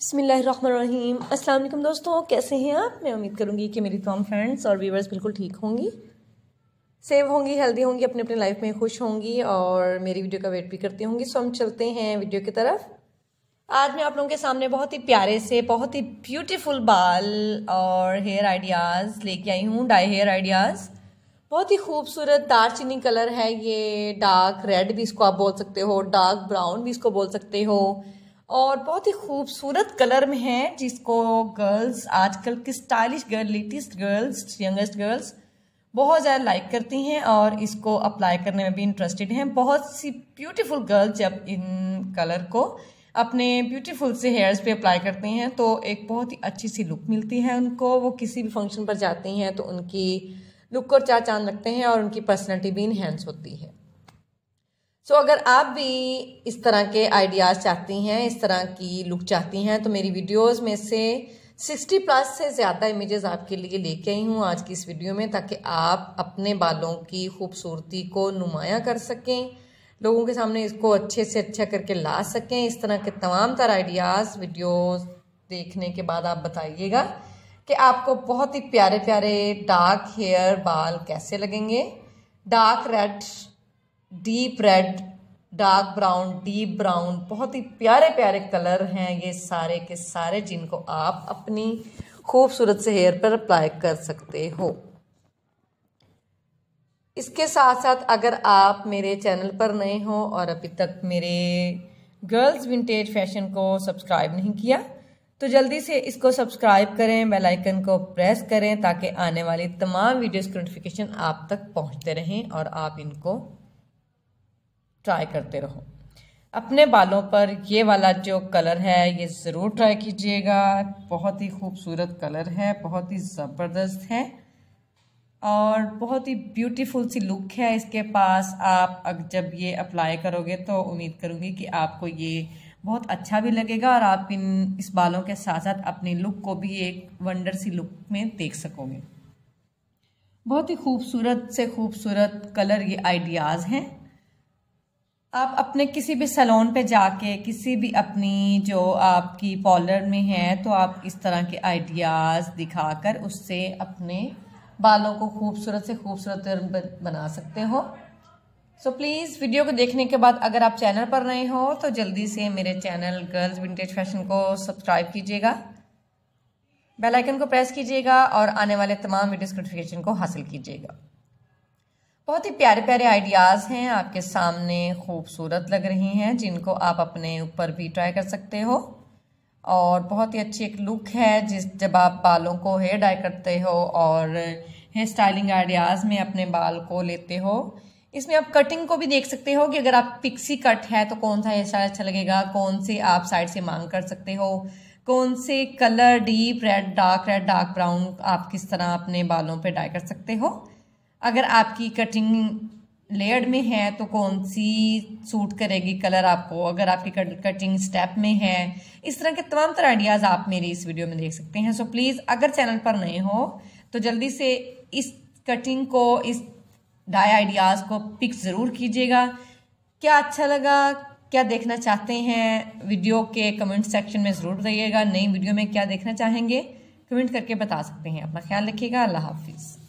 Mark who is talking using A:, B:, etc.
A: बसमीम अस्सलाम दोस्तों कैसे हैं आप मैं उम्मीद करूँगी कि मेरी तमाम फ्रेंड्स और व्यूवर्स बिल्कुल ठीक होंगी सेव होंगी हेल्दी होंगी अपने अपने लाइफ में खुश होंगी और मेरी वीडियो का वेट भी करती होंगी सो हम चलते हैं वीडियो की तरफ आज मैं आप लोगों के सामने बहुत ही प्यारे से बहुत ही ब्यूटीफुल बाल और हेयर आइडियाज़ लेके आई हूँ डाई हेयर आइडियाज़ बहुत ही खूबसूरत दारचीनी कलर है ये डार्क रेड भी इसको आप बोल सकते हो डार्क ब्राउन भी इसको बोल सकते हो और बहुत ही खूबसूरत कलर में है जिसको गर्ल्स आजकल की stylish girl latest girls youngest girls बहुत ज़्यादा लाइक करती हैं और इसको अप्लाई करने में भी इंटरेस्टेड हैं बहुत सी ब्यूटीफुल गर्ल्स जब इन कलर को अपने ब्यूटीफुल से हेयर्स पे अप्लाई करती हैं तो एक बहुत ही अच्छी सी लुक मिलती है उनको वो किसी भी फंक्शन पर जाती हैं तो उनकी लुक और चार चांद लगते हैं और उनकी पर्सनैलिटी भी इन्हेंस होती है सो so, अगर आप भी इस तरह के आइडियाज़ चाहती हैं इस तरह की लुक चाहती हैं तो मेरी वीडियोस में से 60 प्लस से ज़्यादा इमेजेस आपके लिए लेके आई हूँ आज की इस वीडियो में ताकि आप अपने बालों की खूबसूरती को नुमाया कर सकें लोगों के सामने इसको अच्छे से अच्छा करके ला सकें इस तरह के तमाम तर आइडियाज़ वीडियोस देखने के बाद आप बताइएगा कि आपको बहुत ही प्यारे प्यारे डार्क हेयर बाल कैसे लगेंगे dark red deep red dark brown deep brown बहुत ही प्यारे प्यारे कलर हैं ये सारे के सारे जिनको आप अपनी खूबसूरत से हेयर पर अप्लाई कर सकते हो इसके साथ साथ अगर आप मेरे चैनल पर नए हो और अभी तक मेरे गर्ल्स विंटेज फैशन को सब्सक्राइब नहीं किया तो जल्दी से इसको सब्सक्राइब करें बेल आइकन को प्रेस करें ताकि आने वाली तमाम वीडियोस की नोटिफिकेशन आप तक पहुंचते रहें और आप इनको ट्राई करते रहो अपने बालों पर ये वाला जो कलर है ये ज़रूर ट्राई कीजिएगा बहुत ही खूबसूरत कलर है बहुत ही ज़बरदस्त है और बहुत ही ब्यूटीफुल सी लुक है इसके पास आप जब ये अप्लाई करोगे तो उम्मीद करूँगी कि आपको ये बहुत अच्छा भी लगेगा और आप इन इस बालों के साथ साथ अपनी लुक को भी एक वंडर सी लुक में देख सकोगे बहुत ही खूबसूरत से खूबसूरत कलर ये आइडियाज़ हैं आप अपने किसी भी सैलून पे जाके किसी भी अपनी जो आपकी पॉलर में है तो आप इस तरह के आइडियाज़ दिखाकर उससे अपने बालों को खूबसूरत से खूबसूरत बना सकते हो सो so प्लीज़ वीडियो को देखने के बाद अगर आप चैनल पर नए हो तो जल्दी से मेरे चैनल गर्ल्स विंटेज फैशन को सब्सक्राइब कीजिएगा बेल आइकन को प्रेस कीजिएगा और आने वाले तमाम वीडियोस नोटिफिकेशन को हासिल कीजिएगा बहुत ही प्यारे प्यारे आइडियाज़ हैं आपके सामने खूबसूरत लग रही हैं जिनको आप अपने ऊपर भी ट्राई कर सकते हो और बहुत ही अच्छी एक लुक है जिस जब आप बालों को हेयर डाई करते हो और हेयर स्टाइलिंग आइडियाज़ में अपने बाल को लेते हो इसमें आप कटिंग को भी देख सकते हो कि अगर आप पिक्सी कट है तो कौन सा हेयर स्टाइल अच्छा लगेगा कौन से आप साइड से मांग कर सकते हो कौन से colour deep red dark red dark brown आप किस तरह अपने बालों पे डाई कर सकते हो अगर आपकी कटिंग लेयर्ड में है तो कौन सी सूट करेगी कलर आपको अगर आपकी कटिंग स्टेप में है इस तरह के तमाम तरह आइडियाज़ आप मेरी इस वीडियो में देख सकते हैं सो so, प्लीज़ अगर चैनल पर नए हो तो जल्दी से इस कटिंग को इस डाई आइडियाज़ को पिक ज़रूर कीजिएगा क्या अच्छा लगा क्या देखना चाहते हैं वीडियो के कमेंट सेक्शन में ज़रूर बताइएगा नई वीडियो में क्या देखना चाहेंगे कमेंट करके बता सकते हैं अपना ख्याल रखिएगा अल्लाह हाफिज़